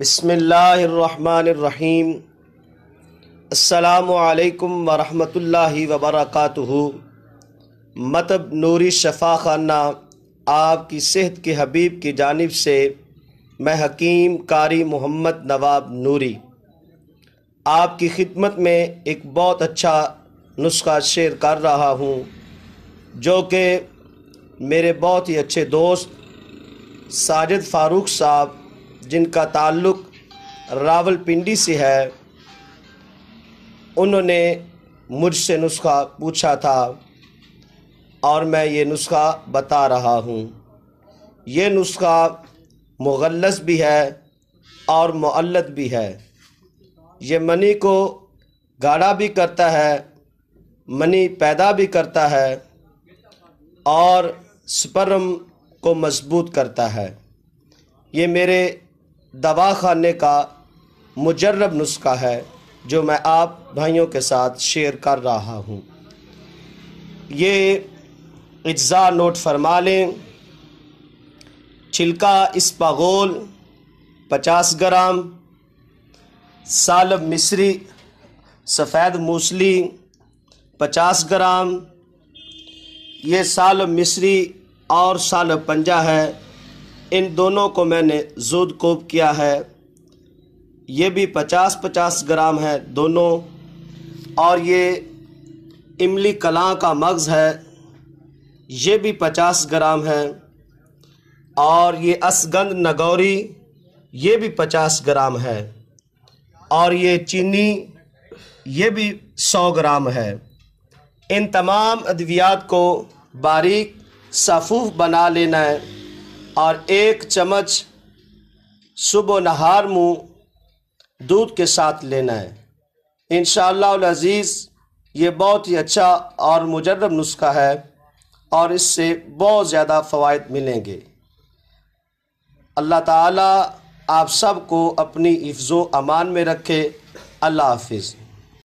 बसमीम् अल्लाम वरहमतुल्लाहि वबरकातुहु मतब नूरी शफा खाना आपकी सेहत के हबीब की जानिब से मैं हकीम कारी मोहम्मद नवाब नूरी आपकी खिदमत में एक बहुत अच्छा नुस्खा शेयर कर रहा हूँ जो कि मेरे बहुत ही अच्छे दोस्त साजिद फ़ारूक साहब जिनका ताल्लुक़ रावलपिंडी से है उन्होंने मुझसे नुस्खा पूछा था और मैं ये नुस्खा बता रहा हूँ ये नुस्खा मुगलस भी है और मलत भी है ये मनी को गाढ़ा भी करता है मनी पैदा भी करता है और स्पर्म को मजबूत करता है ये मेरे दवा खाने का मुजरब नुस्खा है जो मैं आप भाइयों के साथ शेयर कर रहा हूँ ये अज्जा नोट फरमा लें छिलका इस्पागोल पचास ग्राम सालब मिश्री सफ़ेद मूसली पचास ग्राम ये सालब मिश्री और सालब पंजा है इन दोनों को मैंने जूद कोप किया है ये भी पचास पचास ग्राम है दोनों और ये इमली कला का मगज़ है ये भी पचास ग्राम है और ये असगंध नगौरी ये भी पचास ग्राम है और ये चीनी ये भी सौ ग्राम है इन तमाम अद्वियात को बारीक सफ़ूफ बना लेना है और एक चम्मच सुबह नहार मुँह दूध के साथ लेना है इन शज़ीज़ ये बहुत ही अच्छा और मुजरब नुस्खा है और इससे बहुत ज़्यादा फ़वाद मिलेंगे अल्लाह ताला आप सबको अपनी हिफ्ज़ो अमान में रखे अल्लाह हाफिज़